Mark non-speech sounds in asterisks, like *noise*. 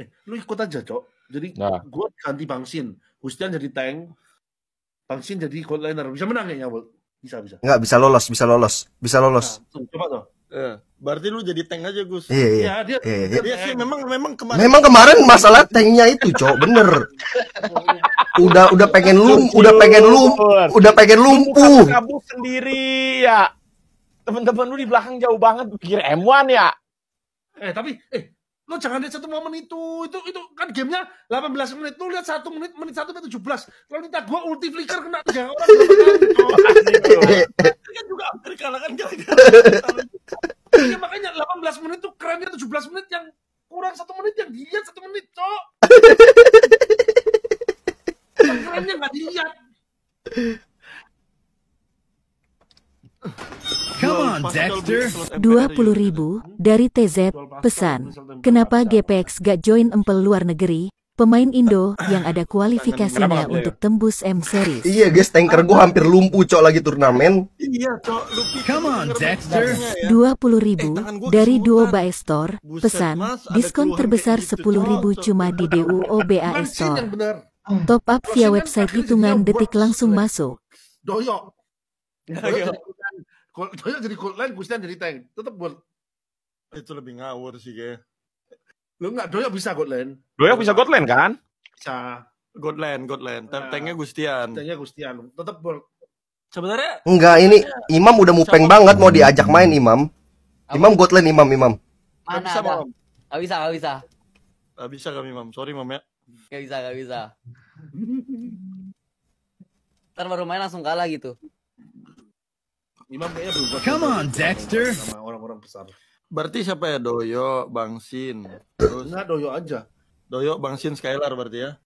eh lu ikut aja cok jadi nah. gue ganti Bangsin Husdan jadi tank Bangsin jadi gold liner bisa menang kayaknya Wol? bisa bisa nggak bisa lolos bisa lolos bisa lolos nah, coba tuh Eh, berarti lu jadi tank aja Gus. Iya, iya. Ya, dia, iya, iya. dia sih memang memang kemarin. Memang kemarin masalah tanknya itu, cok, bener. *laughs* udah udah pengen lum, udah pengen lum, udah pengen lumpuh. Kamu sendiri ya. teman-teman lu di belakang jauh banget pikir M1 ya. Eh, tapi eh lo jangan lihat satu momen itu itu itu kan gamenya 18 menit lo lihat satu menit menit satu ke 17 kalau minta gue ulti flicker kena tiga orang *laughs* oh, kan juga hampir kalah kan *laughs* ya, makanya 18 menit tuh kerennya 17 menit yang kurang satu menit yang dilihat satu menit cok *laughs* kerennya nggak dilihat on, Dexter. 20 ribu dari TZ, pesan. Kenapa GPX gak join empel luar negeri? Pemain Indo yang ada kualifikasinya untuk tembus M series. Iya guys, tanker gua hampir lumpuh cok lagi turnamen. Iya cok, Come on, Dexter. 20 ya. ribu eh, dari duo Store pesan, diskon terbesar 10 ribu gitu, cuma di DUO Store. Top up via website hitungan detik langsung masuk. Doyok. Kalau *laughs* jadi gold lain Gustian jadi tank. Tetap buat itu lebih ngawur sih kayak. Lu nggak Doya bisa gold lane. Doya bisa gold lane kan? Bisa. Gold lane, gold lane. Iya. tanknya Gustian. Tanknya Gustian. Tetap buat Sebenarnya enggak ini Imam udah mupeng Sama. banget mau diajak main Imam. Apa? Imam gold lane Imam Imam. Mana gak bisa, ada? Gak bisa, gak bisa. Gak bisa kami, Mam. Sorry, Mam ya. Gak bisa, gak bisa. Ntar baru main langsung kalah gitu. Imam kayaknya berubah. Come on, Dexter. orang-orang besar. Berarti siapa ya? Doyo, Bang Sin? Terus nah, Enggak, Doyo aja. Doyo, Bang Sin Skylar berarti ya.